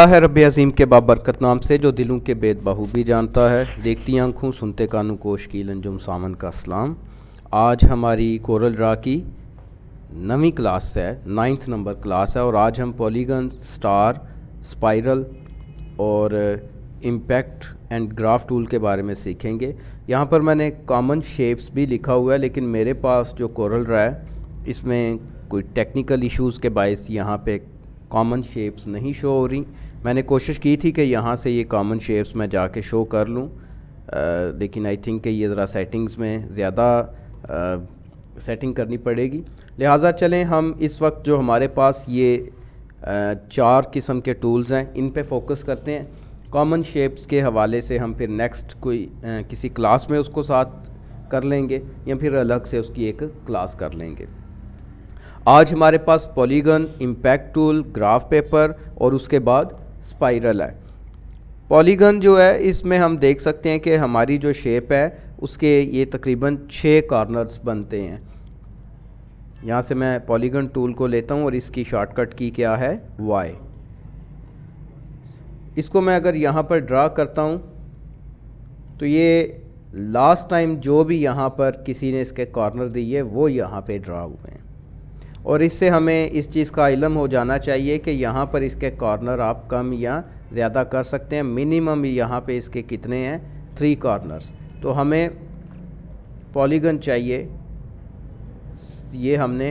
खुदा है रब अज़ीम के बाबरकत नाम से जो दिलों के बेद भी जानता है देखती आंखों सुनते कानू कोश की अंजुम सामन का सलाम आज हमारी कोरल रा की नवी क्लास है नाइन्थ नंबर क्लास है और आज हम पॉलीगन स्टार स्पाइरल और इम्पैक्ट एंड ग्राफ टूल के बारे में सीखेंगे यहाँ पर मैंने कॉमन शेप्स भी लिखा हुआ है लेकिन मेरे पास जो कोरल रा है इसमें कोई टेक्निकल इशूज़ के बायस यहाँ पे कॉमन शेप्स नहीं शो हो रही मैंने कोशिश की थी कि यहाँ से ये कॉमन शेप्स मैं जाके शो कर लूँ लेकिन आई थिंक कि ये ज़रा सेटिंग्स में ज़्यादा सेटिंग करनी पड़ेगी लिहाजा चलें हम इस वक्त जो हमारे पास ये आ, चार किस्म के टूल्स हैं इन पे फोकस करते हैं कॉमन शेप्स के हवाले से हम फिर नेक्स्ट कोई आ, किसी क्लास में उसको साथ कर लेंगे या फिर अलग से उसकी एक क्लास कर लेंगे आज हमारे पास polygon impact tool graph paper और उसके बाद स्पाइरल है पॉलीगन जो है इसमें हम देख सकते हैं कि हमारी जो शेप है उसके ये तकरीबन छः कॉर्नर्स बनते हैं यहाँ से मैं पॉलीगन टूल को लेता हूँ और इसकी शॉर्टकट की क्या है वाई इसको मैं अगर यहाँ पर ड्रा करता हूँ तो ये लास्ट टाइम जो भी यहाँ पर किसी ने इसके कॉर्नर दिए वो यहाँ पे ड्रा हुए हैं और इससे हमें इस चीज़ का इलम हो जाना चाहिए कि यहाँ पर इसके कॉर्नर आप कम या ज़्यादा कर सकते हैं मिनिमम यहाँ पे इसके कितने हैं थ्री कॉर्नर्स तो हमें पॉलीगन चाहिए ये हमने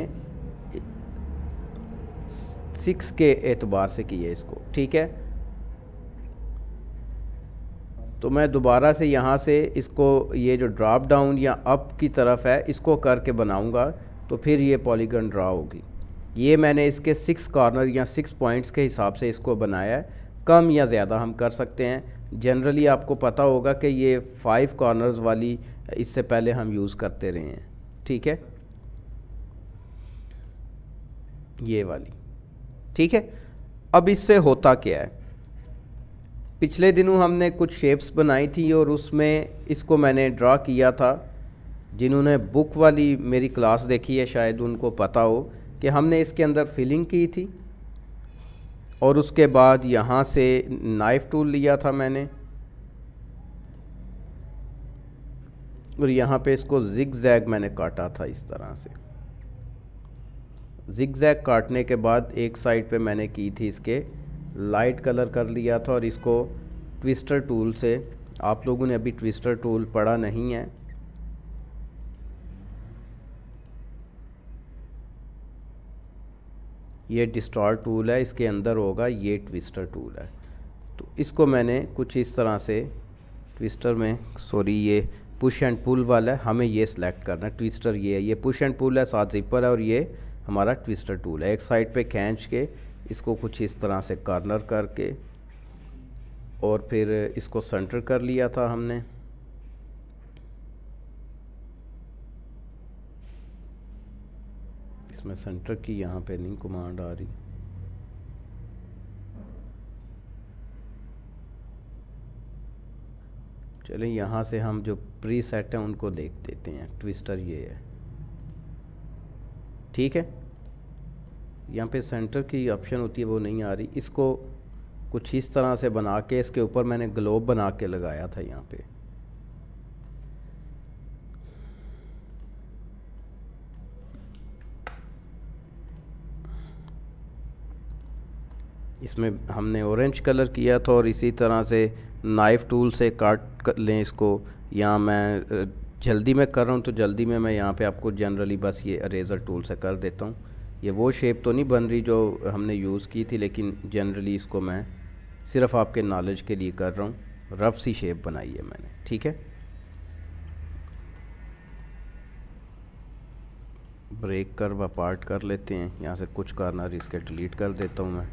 सिक्स के एतबार से किए इसको ठीक है तो मैं दोबारा से यहाँ से इसको ये जो ड्रॉप डाउन या अप की तरफ है इसको करके बनाऊँगा तो फिर ये पॉलीगन ड्रा होगी ये मैंने इसके सिक्स कॉर्नर या सिक्स पॉइंट्स के हिसाब से इसको बनाया है कम या ज़्यादा हम कर सकते हैं जनरली आपको पता होगा कि ये फाइव कॉर्नर्स वाली इससे पहले हम यूज़ करते रहे हैं ठीक है ये वाली ठीक है अब इससे होता क्या है पिछले दिनों हमने कुछ शेप्स बनाई थी और उसमें इसको मैंने ड्रा किया था जिन्होंने बुक वाली मेरी क्लास देखी है शायद उनको पता हो कि हमने इसके अंदर फिलिंग की थी और उसके बाद यहाँ से नाइफ़ टूल लिया था मैंने और यहाँ पे इसको जिग जैग मैंने काटा था इस तरह से जिग जैग काटने के बाद एक साइड पे मैंने की थी इसके लाइट कलर कर लिया था और इसको ट्विस्टर टूल से आप लोगों ने अभी ट्विस्टर टूल पढ़ा नहीं है ये डिस्टॉर टूल है इसके अंदर होगा ये ट्विस्टर टूल है तो इसको मैंने कुछ इस तरह से ट्विस्टर में सॉरी ये पुश एंड पुल वाला है हमें ये सिलेक्ट करना है ट्विस्टर ये है ये पुश एंड पुल है साथ जिपर है और ये हमारा ट्विस्टर टूल है एक साइड पे खींच के इसको कुछ इस तरह से कॉर्नर करके और फिर इसको सेंटर कर लिया था हमने इसमें सेंटर की यहाँ पे नहीं कमांड आ रही चलें यहाँ से हम जो प्री सेट हैं उनको देख देते हैं ट्विस्टर ये है ठीक है यहाँ पे सेंटर की ऑप्शन होती है वो नहीं आ रही इसको कुछ इस तरह से बना के इसके ऊपर मैंने ग्लोब बना के लगाया था यहाँ पे इसमें हमने ऑरेंज कलर किया था और इसी तरह से नाइफ़ टूल से काट कर लें इसको या मैं जल्दी में कर रहा हूँ तो जल्दी में मैं यहाँ पे आपको जनरली बस ये अरेज़र टूल से कर देता हूँ ये वो शेप तो नहीं बन रही जो हमने यूज़ की थी लेकिन जनरली इसको मैं सिर्फ आपके नॉलेज के लिए कर रहा हूँ रफ सी शेप बनाई है मैंने ठीक है ब्रेक कर व पार्ट कर लेते हैं यहाँ से कुछ कार्नर इसके डिलीट कर देता हूँ मैं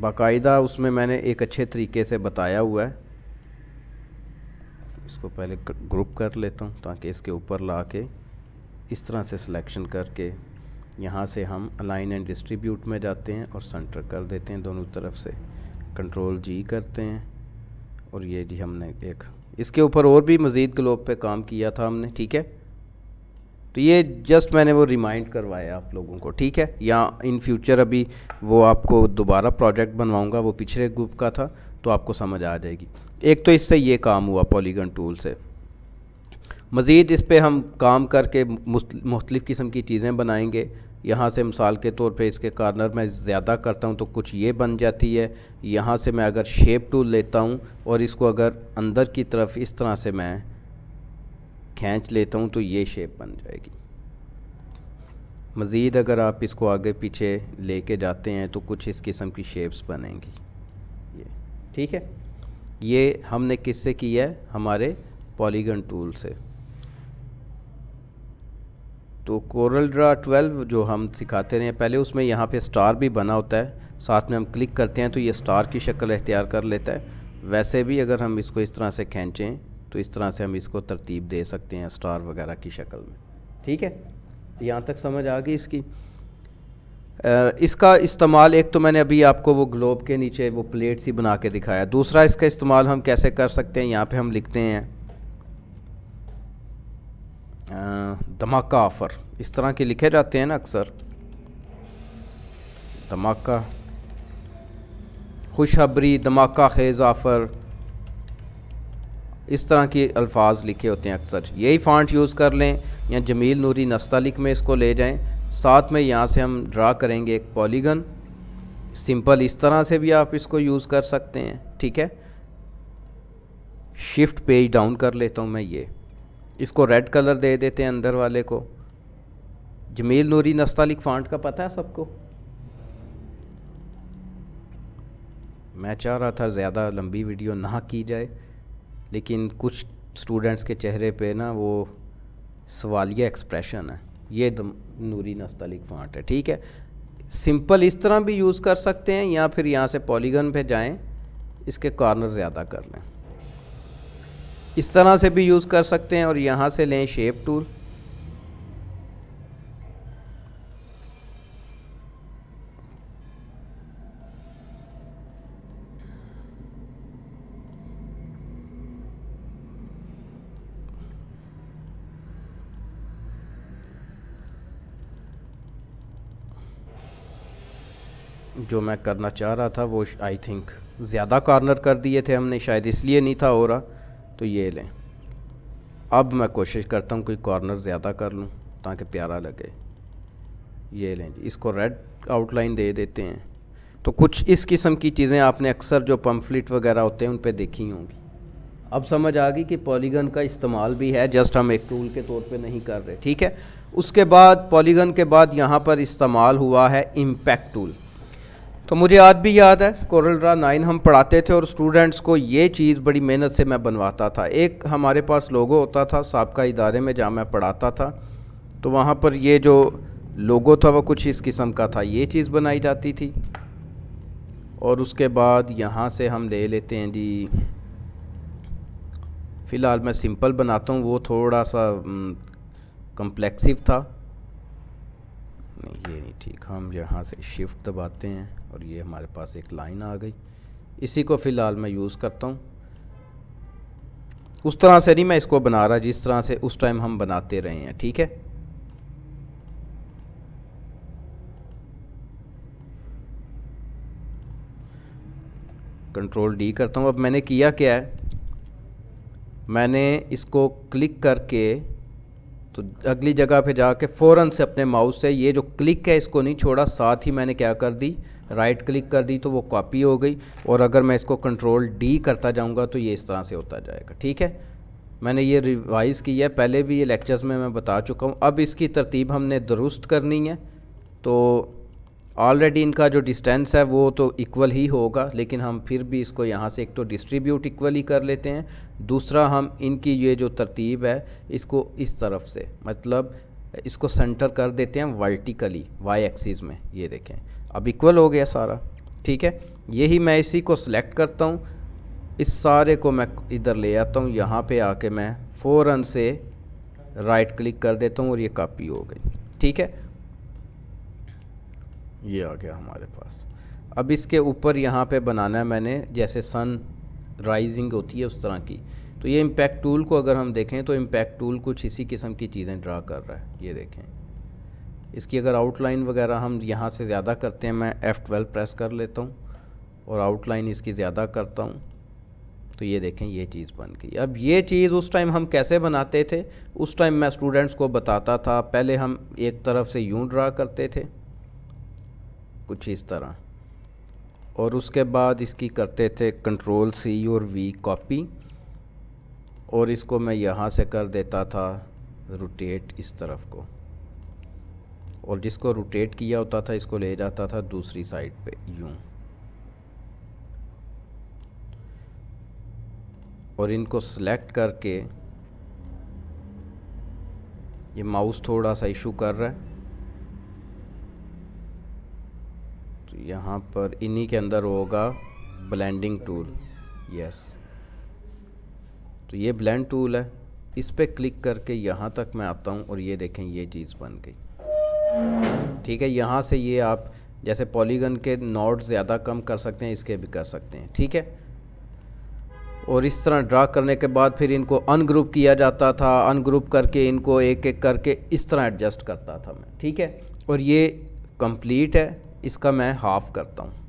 बाकायदा उसमें मैंने एक अच्छे तरीके से बताया हुआ है इसको पहले ग्रुप कर लेता हूँ ताकि इसके ऊपर ला के इस तरह से सिलेक्शन करके यहाँ से हम अलाइन एंड डिस्ट्रीब्यूट में जाते हैं और सेंटर कर देते हैं दोनों तरफ से कंट्रोल जी करते हैं और ये जी हमने एक इसके ऊपर और भी मज़ीद ग्लोब पे काम किया था हमने ठीक है तो ये जस्ट मैंने वो रिमाइंड करवाया आप लोगों को ठीक है या इन फ्यूचर अभी वो आपको दोबारा प्रोजेक्ट बनवाऊँगा वो पिछले ग्रुप का था तो आपको समझ आ जाएगी एक तो इससे ये काम हुआ पॉलीगन टूल से मज़ीद इस पर हम काम करके मुख्तलिफ़ किस्म की चीज़ें बनाएंगे यहाँ से मिसाल के तौर पे इसके कार्नर मैं ज़्यादा करता हूँ तो कुछ ये बन जाती है यहाँ से मैं अगर शेप टूल लेता हूँ और इसको अगर अंदर की तरफ इस तरह से मैं खींच लेता हूँ तो ये शेप बन जाएगी मज़ीद अगर आप इसको आगे पीछे लेके जाते हैं तो कुछ इस किस्म की शेप्स बनेंगी ये ठीक है ये हमने किससे किया है हमारे पॉलीगन टूल से तो कोरल ड्रा 12 जो हम सिखाते रहे पहले उसमें यहाँ पे स्टार भी बना होता है साथ में हम क्लिक करते हैं तो ये स्टार की शक्ल अख्तियार कर लेता है वैसे भी अगर हम इसको इस तरह से खींचें तो इस तरह से हम इसको तरतीब दे सकते हैं स्टार वगैरह की शक्ल में ठीक है यहाँ तक समझ आ गई इसकी इसका इस्तेमाल एक तो मैंने अभी आपको वो ग्लोब के नीचे वो प्लेट सी बना के दिखाया दूसरा इसका इस्तेमाल हम कैसे कर सकते हैं यहाँ पे हम लिखते हैं धमाका ऑफ़र इस तरह के लिखे जाते हैं ना अक्सर धमाका खुशहबरी धमाका खेज ऑफ़र इस तरह के अल्फाज लिखे होते हैं अक्सर यही फ़ॉन्ट यूज़ कर लें या जमील नूरी नस्तालिक में इसको ले जाएं साथ में यहाँ से हम ड्रा करेंगे एक पॉलीगन सिंपल इस तरह से भी आप इसको यूज़ कर सकते हैं ठीक है शिफ्ट पेज डाउन कर लेता हूँ मैं ये इसको रेड कलर दे देते हैं अंदर वाले को जमील नूरी नस्तालिक फांट का पता है सबको मैं चाह रहा था ज़्यादा लंबी वीडियो ना की जाए लेकिन कुछ स्टूडेंट्स के चेहरे पे ना वो सवालिया एक्सप्रेशन है ये दम नूरी नस्तलिक फांट है ठीक है सिंपल इस तरह भी यूज़ कर सकते हैं या फिर यहाँ से पॉलीगन पे जाएं इसके कॉर्नर ज़्यादा कर लें इस तरह से भी यूज़ कर सकते हैं और यहाँ से लें शेप टूल जो मैं करना चाह रहा था वो आई थिंक ज़्यादा कॉर्नर कर दिए थे हमने शायद इसलिए नहीं था हो रहा तो ये लें अब मैं कोशिश करता हूँ कोई कॉर्नर ज़्यादा कर लूँ ताकि प्यारा लगे ये लें इसको रेड आउटलाइन दे देते हैं तो कुछ इस किस्म की चीज़ें आपने अक्सर जो पम्फलिट वगैरह होते हैं उन पर देखी होंगी अब समझ आ गई कि पॉलीगन का इस्तेमाल भी है जस्ट हम एक टूल के तौर पे नहीं कर रहे ठीक है उसके बाद पॉलीगन के बाद यहाँ पर इस्तेमाल हुआ है इम्पैक्ट टूल तो मुझे आज भी याद है कोरल रा नाइन हम पढ़ाते थे और स्टूडेंट्स को ये चीज़ बड़ी मेहनत से मैं बनवाता था एक हमारे पास लोगो होता था सबका इदारे में जहाँ मैं पढ़ाता था तो वहाँ पर ये जो लोगो था वो कुछ इस किस्म का था ये चीज़ बनाई जाती थी और उसके बाद यहाँ से हम ले लेते हैं जी फ़िलहाल मैं सिंपल बनाता हूँ वो थोड़ा सा कम्प्लेक्सिव था नहीं ये नहीं ठीक हम यहाँ से शिफ्ट दबाते हैं और ये हमारे पास एक लाइन आ गई इसी को फ़िलहाल मैं यूज़ करता हूँ उस तरह से नहीं मैं इसको बना रहा जिस तरह से उस टाइम हम बनाते रहे हैं ठीक है कंट्रोल डी करता हूँ अब मैंने किया क्या है मैंने इसको क्लिक करके तो अगली जगह पे जाके फ़ौर से अपने माउस से ये जो क्लिक है इसको नहीं छोड़ा साथ ही मैंने क्या कर दी राइट क्लिक कर दी तो वो कॉपी हो गई और अगर मैं इसको कंट्रोल डी करता जाऊँगा तो ये इस तरह से होता जाएगा ठीक है मैंने ये रिवाइज़ की है पहले भी ये लेक्चर्स में मैं बता चुका हूँ अब इसकी तरतीब हमने दुरुस्त करनी है तो ऑलरेडी इनका जो डिस्टेंस है वो तो इक्वल ही होगा लेकिन हम फिर भी इसको यहाँ से एक तो डिस्ट्रीब्यूट इक्वली कर लेते हैं दूसरा हम इनकी ये जो तरतीब है इसको इस तरफ से मतलब इसको सेंटर कर देते हैं वर्टिकली वाई एक्सिस में ये देखें अब इक्वल हो गया सारा ठीक है यही मैं इसी को सिलेक्ट करता हूँ इस सारे को मैं इधर ले आता हूँ यहाँ पे आके मैं फ़ौरन से राइट क्लिक कर देता हूँ और ये कापी हो गई ठीक है ये आ गया हमारे पास अब इसके ऊपर यहाँ पे बनाना है मैंने जैसे सन राइजिंग होती है उस तरह की तो ये इम्पैक्ट टूल को अगर हम देखें तो इम्पैक्ट टूल कुछ इसी किस्म की चीज़ें ड्रा कर रहा है ये देखें इसकी अगर आउटलाइन वगैरह हम यहाँ से ज़्यादा करते हैं मैं एफ़ ट्वेल्व प्रेस कर लेता हूँ और आउटलाइन इसकी ज़्यादा करता हूँ तो ये देखें ये चीज़ बन गई अब ये चीज़ उस टाइम हम कैसे बनाते थे उस टाइम मैं स्टूडेंट्स को बताता था पहले हम एक तरफ से यूँ ड्रा करते थे कुछ इस तरह और उसके बाद इसकी करते थे कंट्रोल सी और वी कॉपी और इसको मैं यहाँ से कर देता था रोटेट इस तरफ को और जिसको रोटेट किया होता था इसको ले जाता था दूसरी साइड पे यूँ और इनको सिलेक्ट करके ये माउस थोड़ा सा इशू कर रहा है यहाँ पर इन्हीं के अंदर होगा ब्लेंडिंग टूल यस तो ये ब्लेंड टूल है इस पर क्लिक करके यहाँ तक मैं आता हूँ और ये देखें ये चीज़ बन गई ठीक है यहाँ से ये आप जैसे पॉलीगन के नॉट ज़्यादा कम कर सकते हैं इसके भी कर सकते हैं ठीक है और इस तरह ड्रा करने के बाद फिर इनको अनग्रुप किया जाता था अनग्रुप करके इनको एक एक करके इस तरह एडजस्ट करता था मैं ठीक है और ये कंप्लीट है इसका मैं हाफ़ करता हूँ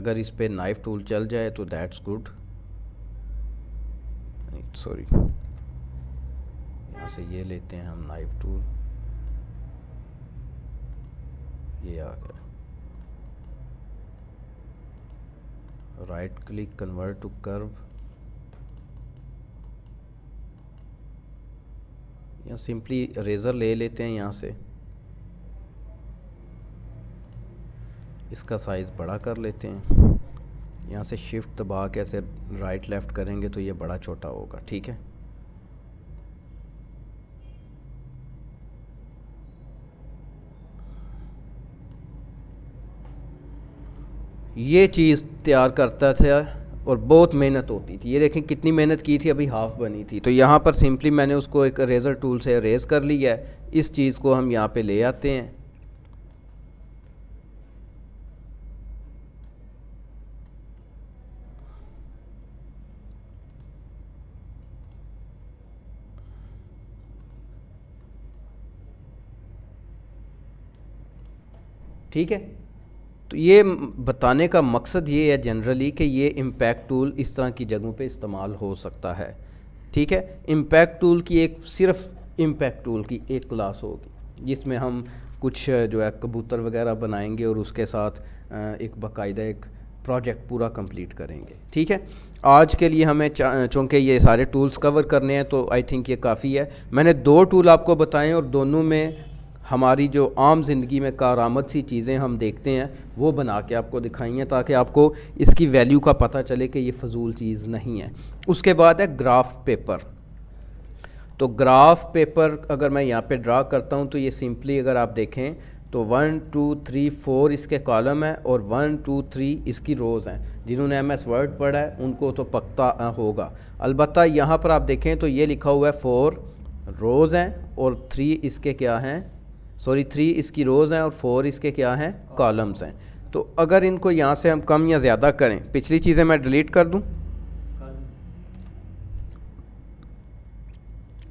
अगर इस पर नाइफ टूल चल जाए तो दैट्स गुड सॉरी यहाँ से ये लेते हैं हम नाइफ टूल ये आ गया right click convert to curve या सिंपली रेज़र ले लेते हैं यहाँ से इसका साइज़ बड़ा कर लेते हैं यहाँ से शिफ्ट दबा के ऐसे राइट लेफ़्ट करेंगे तो ये बड़ा छोटा होगा ठीक है ये चीज़ तैयार करता था और बहुत मेहनत होती थी ये देखें कितनी मेहनत की थी अभी हाफ़ बनी थी तो यहाँ पर सिंपली मैंने उसको एक रेज़र टूल से रेज़ कर लिया है इस चीज़ को हम यहाँ पे ले आते हैं ठीक है तो ये बताने का मकसद ये है जनरली कि ये इम्पैक्ट टूल इस तरह की जगहों पे इस्तेमाल हो सकता है ठीक है इम्पैक्ट टूल की एक सिर्फ इम्पैक्ट टूल की एक क्लास होगी जिसमें हम कुछ जो है कबूतर वगैरह बनाएंगे और उसके साथ एक बाकायदा एक प्रोजेक्ट पूरा कंप्लीट करेंगे ठीक है आज के लिए हमें चूँकि ये सारे टूल्स कवर करने हैं तो आई थिंक ये काफ़ी है मैंने दो टूल आपको बताएं और दोनों में हमारी जो आम ज़िंदगी में कारामद सी चीज़ें हम देखते हैं वो बना के आपको दिखाई हैं ताकि आपको इसकी वैल्यू का पता चले कि ये फजूल चीज़ नहीं है उसके बाद है ग्राफ पेपर तो ग्राफ पेपर अगर मैं यहाँ पे ड्रा करता हूँ तो ये सिंपली अगर आप देखें तो वन टू थ्री फोर इसके कॉलम हैं और वन टू थ्री इसकी रोज़ हैं जिन्होंने एम एस वर्ड पढ़ा है उनको तो पक्का होगा अलबत् यहाँ पर आप देखें तो ये लिखा हुआ है फोर रोज़ हैं और थ्री इसके क्या हैं सॉरी थ्री इसकी रोज़ हैं और फोर इसके क्या हैं कॉलम्स हैं तो अगर इनको यहाँ से हम कम या ज़्यादा करें पिछली चीज़ें मैं डिलीट कर दूँ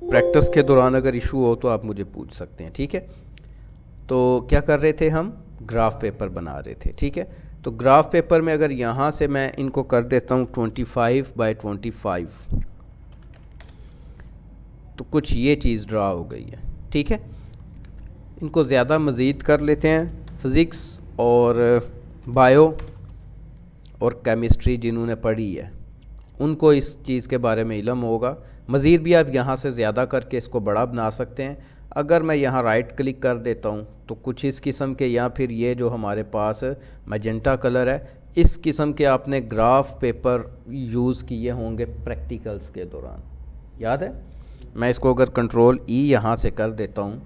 प्रैक्टिस के दौरान अगर इशू हो तो आप मुझे पूछ सकते हैं ठीक है तो क्या कर रहे थे हम ग्राफ पेपर बना रहे थे ठीक है तो ग्राफ पेपर में अगर यहाँ से मैं इनको कर देता हूँ 25 बाय 25 तो कुछ ये चीज़ ड्रा हो गई है ठीक है इनको ज़्यादा मज़ीद कर लेते हैं फ़िज़िक्स और बायो और केमिस्ट्री जिन्होंने पढ़ी है उनको इस चीज़ के बारे में इलम होगा मज़ीद भी आप यहाँ से ज़्यादा करके इसको बड़ा बना सकते हैं अगर मैं यहाँ राइट क्लिक कर देता हूँ तो कुछ इस किस्म के या फिर ये जो हमारे पास मजेंटा कलर है इस किस्म के आपने ग्राफ पेपर यूज़ किए होंगे प्रैक्टिकल्स के दौरान याद है मैं इसको अगर कंट्रोल ई यहाँ से कर देता हूँ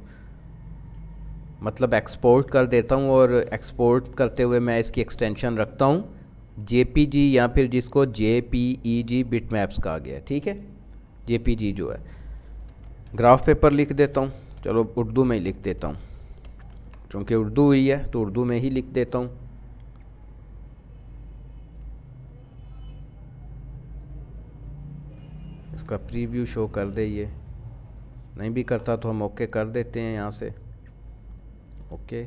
मतलब एक्सपोर्ट कर देता हूँ और एक्सपोर्ट करते हुए मैं इसकी एक्सटेंशन रखता हूँ जे या फिर जिसको J P E G bitmaps कहा गया ठीक है जे पी जी जो है ग्राफ पेपर लिख देता हूँ चलो उर्दू में ही लिख देता हूँ क्योंकि उर्दू ही है तो उर्दू में ही लिख देता हूँ इसका प्रीव्यू शो कर दे ये नहीं भी करता तो हम ओके कर देते हैं यहाँ से ओके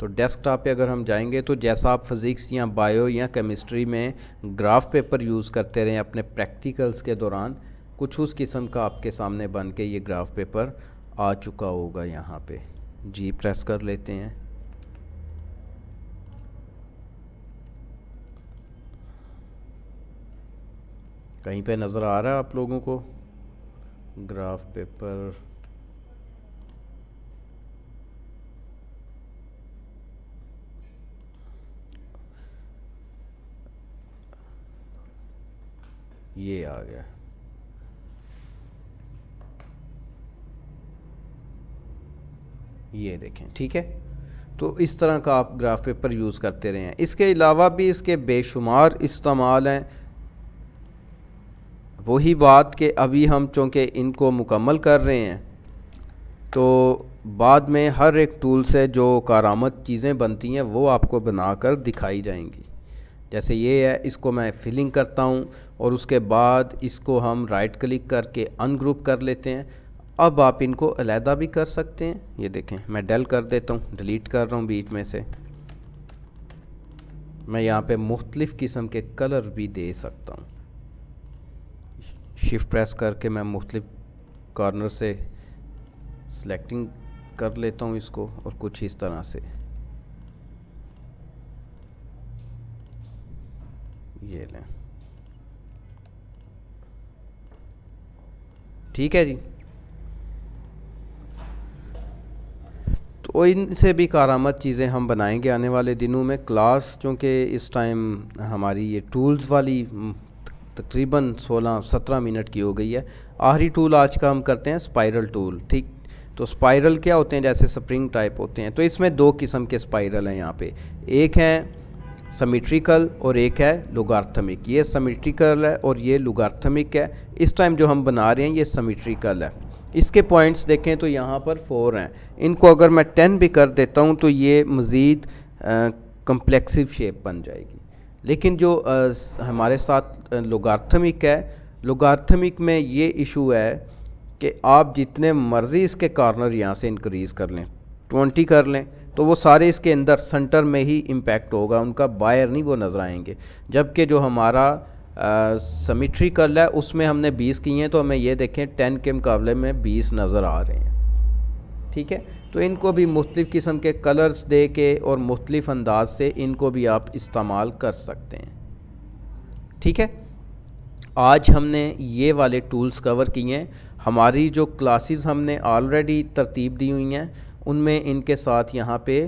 तो डेस्कटॉप पे अगर हम जाएंगे तो जैसा आप फिज़िक्स या बायो या केमिस्ट्री में ग्राफ पेपर यूज़ करते रहें अपने प्रैक्टिकल्स के दौरान कुछ उस किस्म का आपके सामने बन के ये ग्राफ पेपर आ चुका होगा यहाँ पे जी प्रेस कर लेते हैं कहीं पे नज़र आ रहा है आप लोगों को ग्राफ पेपर ये आ गया ये देखें ठीक है तो इस तरह का आप ग्राफ पेपर यूज़ करते रहे हैं इसके अलावा भी इसके बेशुमार इस्तेमाल हैं वही बात कि अभी हम चूँकि इनको मुकम्मल कर रहे हैं तो बाद में हर एक टूल से जो कारामद चीज़ें बनती हैं वो आपको बनाकर दिखाई जाएंगी जैसे ये है इसको मैं फिलिंग करता हूँ और उसके बाद इसको हम राइट क्लिक करके अनग्रुप कर लेते हैं अब आप इनको अलहदा भी कर सकते हैं ये देखें मैं डेल कर देता हूँ डिलीट कर रहा हूँ बीच में से मैं यहाँ पे मुख्तलिफ़ किस्म के कलर भी दे सकता हूँ शिफ्ट प्रेस करके मैं मुख्तलिफ कॉर्नर से सेलेक्टिंग कर लेता हूँ इसको और कुछ इस तरह से ये लें ठीक है जी तो इनसे भी कारामद चीज़ें हम बनाएंगे आने वाले दिनों में क्लास चूँकि इस टाइम हमारी ये टूल्स वाली तकरीबन 16-17 मिनट की हो गई है आखिरी टूल आज का हम करते हैं स्पाइरल टूल ठीक तो स्पाइरल क्या होते हैं जैसे स्प्रिंग टाइप होते हैं तो इसमें दो किस्म के स्पाइरल हैं यहाँ पे एक हैं समीट्रिकल और एक है लुगार्थमिक ये समीट्रिकल है और ये लुगार्थमिक है इस टाइम जो हम बना रहे हैं ये समीट्रिकल है इसके पॉइंट्स देखें तो यहाँ पर फोर हैं इनको अगर मैं टेन भी कर देता हूँ तो ये मज़ीद कम्प्लेक्सिव शेप बन जाएगी लेकिन जो आ, हमारे साथ लुगार्थमिक है लुगार्थमिक में ये इशू है कि आप जितने मर्ज़ी इसके कॉर्नर यहाँ से इंक्रीज़ कर लें ट्वेंटी कर लें तो वो सारे इसके अंदर सेंटर में ही इम्पैक्ट होगा उनका बायर नहीं वो नज़र आएंगे जबकि जो हमारा समिट्री कल है उसमें हमने 20 किए हैं तो हमें ये देखें 10 के मुकाबले में 20 नज़र आ रहे हैं ठीक है तो इनको भी मुख्तफ़ किस्म के कलर्स दे के और मुख्तलिफ अंदाज से इनको भी आप इस्तेमाल कर सकते हैं ठीक है आज हमने ये वाले टूल्स कवर किए हैं हमारी जो क्लासेस हमने ऑलरेडी तरतीब दी हुई हैं उनमें इनके साथ यहाँ पे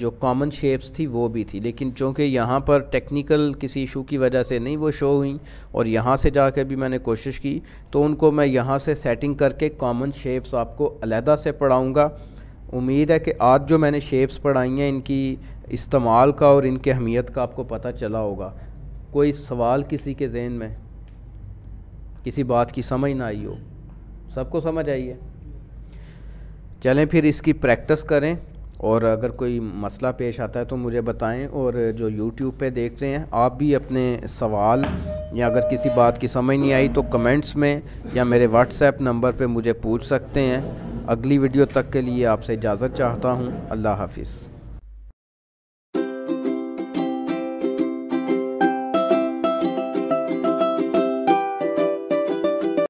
जो कॉमन शेप्स थी वो भी थी लेकिन चूँकि यहाँ पर टेक्निकल किसी इशू की वजह से नहीं वो शो हुई और यहाँ से जाकर भी मैंने कोशिश की तो उनको मैं यहाँ से सेटिंग करके कॉमन शेप्स आपको अलहदा से पढ़ाऊँगा उम्मीद है कि आज जो मैंने शेप्स पढ़ाई हैं इनकी इस्तेमाल का और इनके अहमियत का आपको पता चला होगा कोई सवाल किसी के जहन में किसी बात की समझ ना आई हो सबको समझ आई है चलें फिर इसकी प्रैक्टिस करें और अगर कोई मसला पेश आता है तो मुझे बताएं और जो यूट्यूब पे देख रहे हैं आप भी अपने सवाल या अगर किसी बात की समझ नहीं आई तो कमेंट्स में या मेरे व्हाट्सएप नंबर पे मुझे पूछ सकते हैं अगली वीडियो तक के लिए आपसे इजाज़त चाहता हूँ अल्लाह हाफिज़